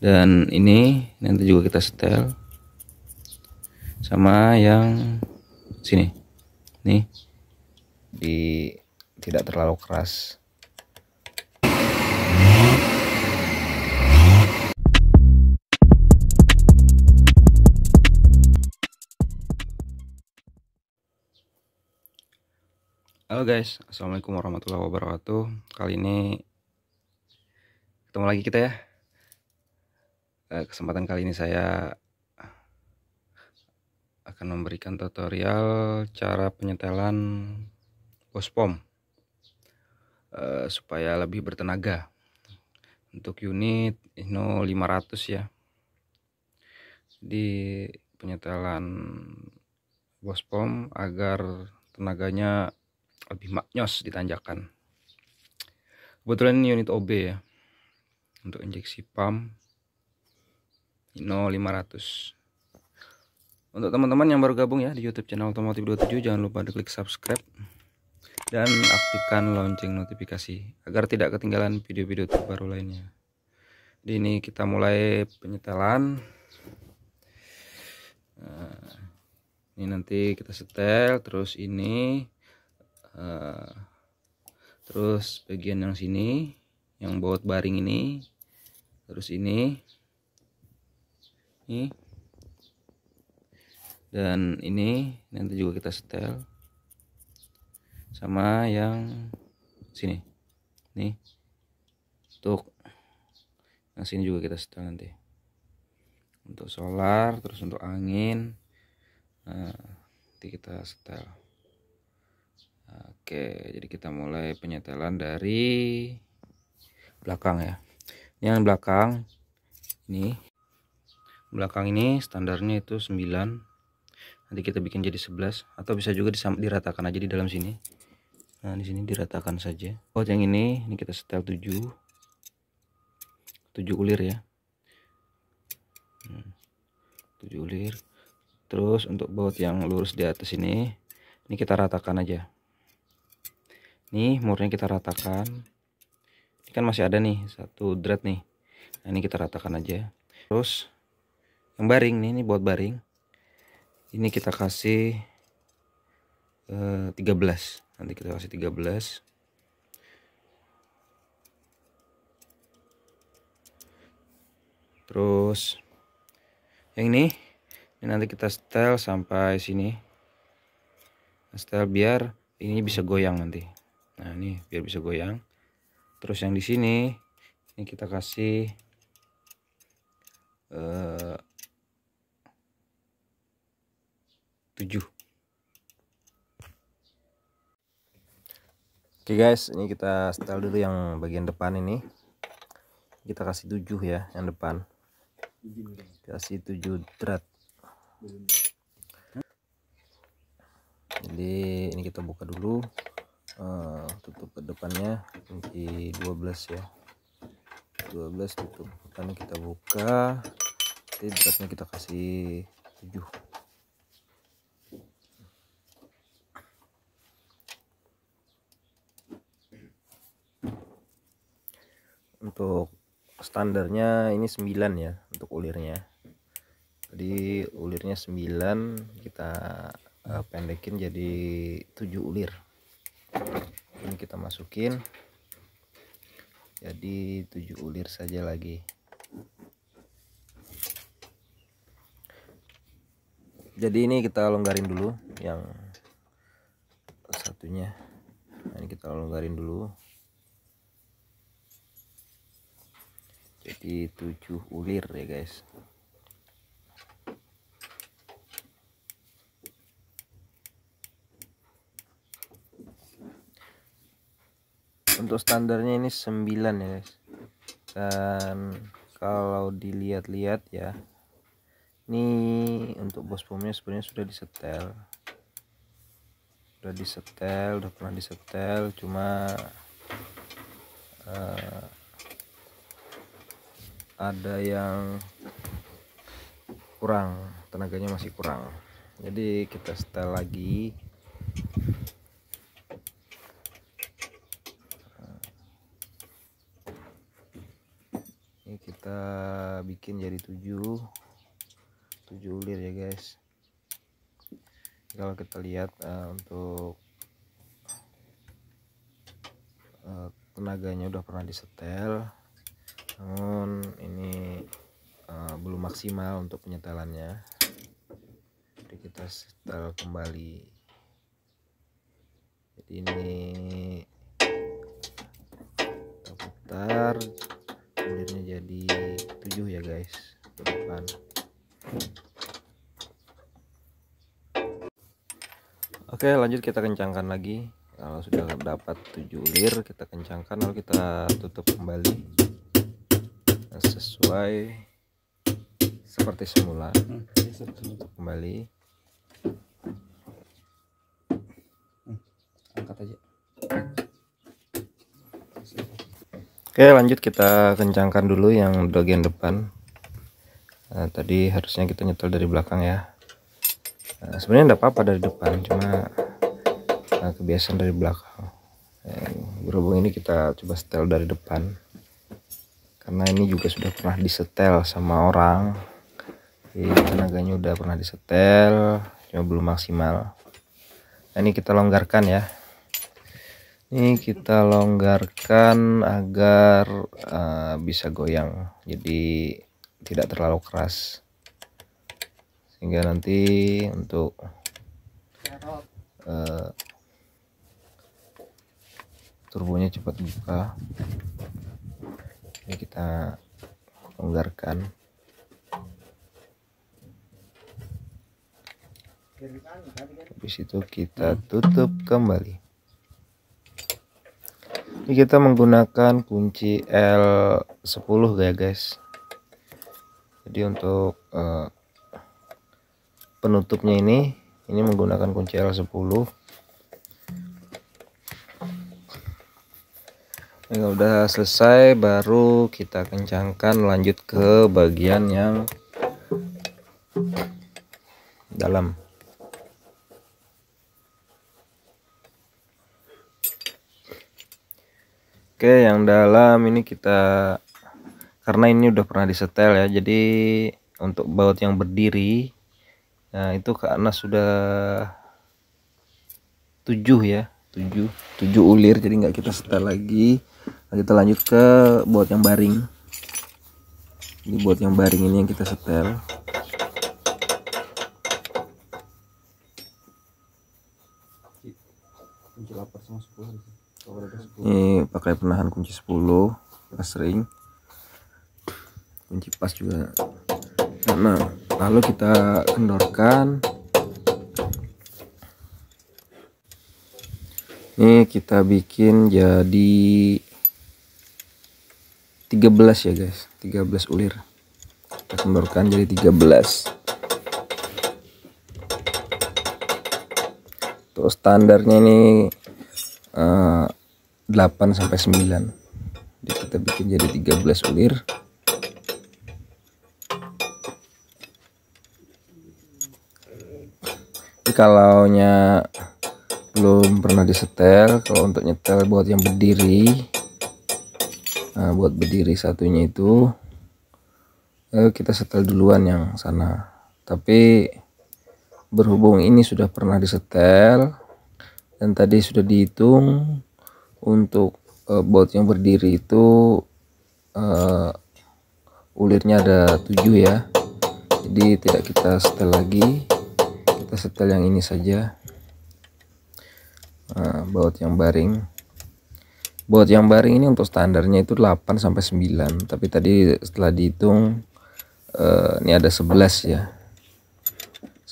dan ini nanti juga kita setel sama yang sini nih di tidak terlalu keras Halo guys, Assalamualaikum warahmatullahi wabarakatuh Kali ini Ketemu lagi kita ya Eh, kesempatan kali ini saya akan memberikan tutorial cara penyetelan pom eh, supaya lebih bertenaga untuk unit Inno 500 ya di penyetelan pom agar tenaganya lebih maknyos di tanjakan. kebetulan ini unit OB ya untuk injeksi pump 0500. untuk teman-teman yang baru gabung ya di YouTube channel Otomotif 27 jangan lupa di klik subscribe dan aktifkan lonceng notifikasi agar tidak ketinggalan video-video terbaru lainnya. Jadi ini kita mulai penyetelan. Nah, ini nanti kita setel terus ini uh, terus bagian yang sini yang baut baring ini terus ini ini dan ini nanti juga kita setel sama yang sini nih untuk yang sini juga kita setel nanti untuk solar terus untuk angin nah, nanti kita setel oke jadi kita mulai penyetelan dari belakang ya yang belakang ini belakang ini standarnya itu 9 nanti kita bikin jadi 11 atau bisa juga diratakan aja di dalam sini nah di sini diratakan saja buat oh, yang ini ini kita setel 7 7 ulir ya 7 hmm. ulir terus untuk baut yang lurus di atas ini ini kita ratakan aja nih murnya kita ratakan ini kan masih ada nih satu drat nih nah, ini kita ratakan aja terus yang baring nih ini buat baring ini kita kasih eh, 13 nanti kita kasih 13 terus yang ini ini nanti kita setel sampai sini setel biar ini bisa goyang nanti nah ini biar bisa goyang terus yang di sini ini kita kasih eh, 7 Oke guys ini kita setel dulu yang bagian depan ini kita kasih 7 ya yang depan kasih 7 drat jadi ini kita buka dulu uh, tutup ke depannya di 12 ya 12 tutup karena kita buka jadi dratnya kita kasih 7 standarnya ini 9 ya untuk ulirnya jadi ulirnya 9 kita uh, pendekin jadi 7 ulir ini kita masukin jadi 7 ulir saja lagi jadi ini kita longgarin dulu yang satunya nah, ini kita longgarin dulu jadi tujuh ulir ya guys untuk standarnya ini sembilan ya guys dan kalau dilihat-lihat ya ini untuk bos bomnya sebenarnya sudah disetel sudah disetel sudah pernah disetel cuma eh, ada yang kurang tenaganya masih kurang jadi kita setel lagi ini kita bikin jadi tujuh tujuh ulir ya guys kalau kita lihat uh, untuk uh, tenaganya udah pernah disetel namun ini uh, belum maksimal untuk penyetelannya jadi kita setel kembali jadi ini kita putar jadi 7 ya guys ke depan oke lanjut kita kencangkan lagi kalau sudah dapat 7 ulir kita kencangkan lalu kita tutup kembali sesuai seperti semula kembali angkat aja oke lanjut kita kencangkan dulu yang bagian depan nah, tadi harusnya kita nyetel dari belakang ya nah, sebenarnya tidak apa-apa dari depan cuma nah, kebiasaan dari belakang berhubung ini kita coba setel dari depan karena ini juga sudah pernah disetel sama orang jadi tenaganya udah pernah disetel cuma belum maksimal nah, ini kita longgarkan ya ini kita longgarkan agar uh, bisa goyang jadi tidak terlalu keras sehingga nanti untuk uh, turbonya cepat buka ini kita longgarkan habis itu kita tutup kembali ini kita menggunakan kunci L10 ya guys jadi untuk uh, penutupnya ini ini menggunakan kunci L10 Ini udah selesai baru kita kencangkan lanjut ke bagian yang dalam oke yang dalam ini kita karena ini udah pernah disetel ya jadi untuk baut yang berdiri nah itu karena sudah tujuh ya tujuh tujuh ulir jadi nggak kita setel lagi nah, kita lanjut ke buat yang baring ini buat yang baring ini yang kita setel ini pakai penahan kunci 10 pas ring kunci pas juga nah lalu kita kendorkan ini kita bikin jadi 13 ya guys 13 ulir kita kendorkan jadi 13 terus standarnya ini uh, eh, 8 sampai 9 jadi kita bikin jadi 13 ulir jadi kalau nya belum pernah disetel kalau untuk nyetel buat yang berdiri nah, buat berdiri satunya itu eh, kita setel duluan yang sana tapi berhubung ini sudah pernah disetel dan tadi sudah dihitung untuk eh, baut yang berdiri itu eh, ulirnya ada tujuh ya jadi tidak kita setel lagi kita setel yang ini saja nah, baut yang baring buat yang baring ini untuk standarnya itu 8 sampai 9 tapi tadi setelah dihitung uh, ini ada 11 ya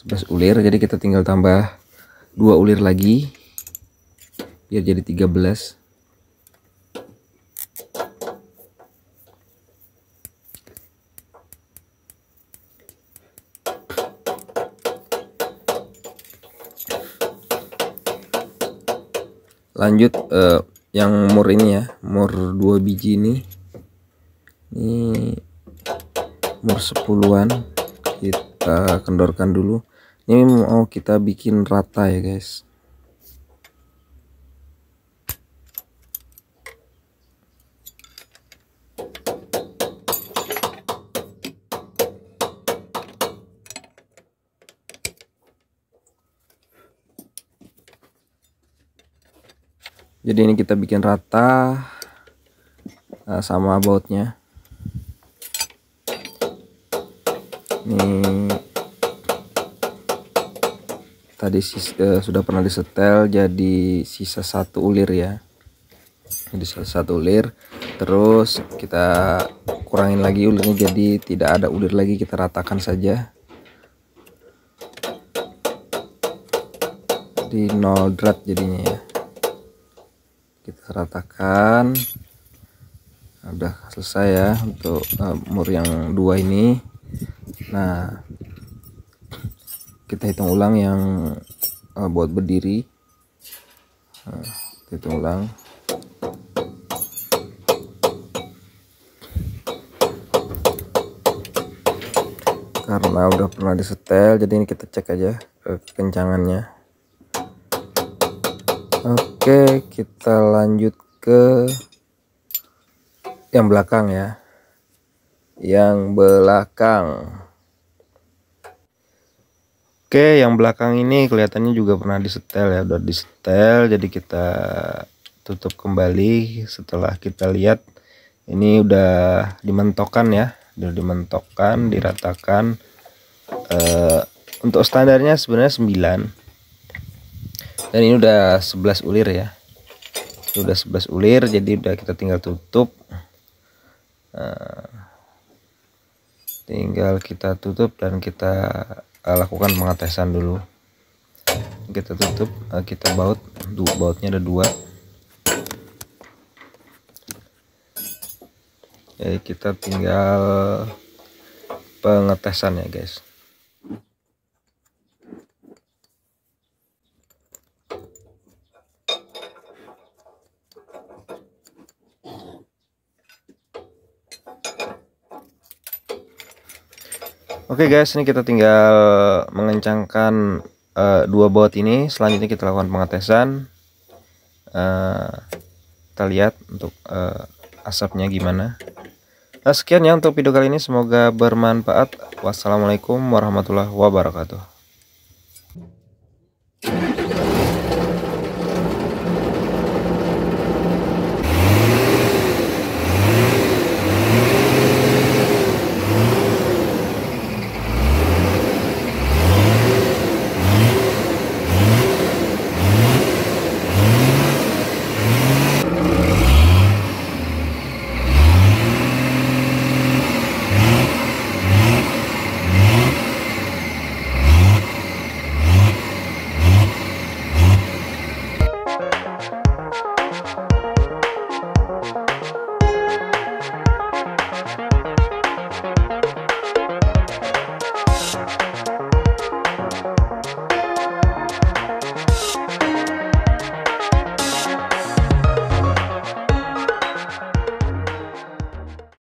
11 ulir jadi kita tinggal tambah 2 ulir lagi biar jadi 13 lanjut uh, yang mur ini ya mur 2 biji ini ini mur 10 kita kendorkan dulu ini mau kita bikin rata ya guys jadi ini kita bikin rata eh, sama bautnya ini tadi eh, sudah pernah disetel jadi sisa satu ulir ya jadi sisa satu ulir terus kita kurangin lagi ulirnya jadi tidak ada ulir lagi kita ratakan saja di nol drat jadinya ya kita ratakan udah selesai ya untuk eh, mur yang dua ini nah kita hitung ulang yang eh, buat berdiri nah, hitung ulang karena udah pernah disetel jadi ini kita cek aja kekencangannya oke Oke, kita lanjut ke yang belakang ya. Yang belakang. Oke, yang belakang ini kelihatannya juga pernah disetel ya, udah disetel. Jadi kita tutup kembali setelah kita lihat ini udah dimentokkan ya, udah dimentokkan, diratakan. Uh, untuk standarnya sebenarnya 9 dan ini udah 11 ulir ya ini udah 11 ulir jadi udah kita tinggal tutup nah, tinggal kita tutup dan kita uh, lakukan pengetesan dulu kita tutup uh, kita baut dua bautnya ada dua jadi kita tinggal pengetesan ya guys Oke okay guys, ini kita tinggal mengencangkan uh, dua baut ini. Selanjutnya kita lakukan pengetesan. Uh, kita lihat untuk uh, asapnya gimana. Nah, sekian ya untuk video kali ini. Semoga bermanfaat. Wassalamualaikum warahmatullahi wabarakatuh.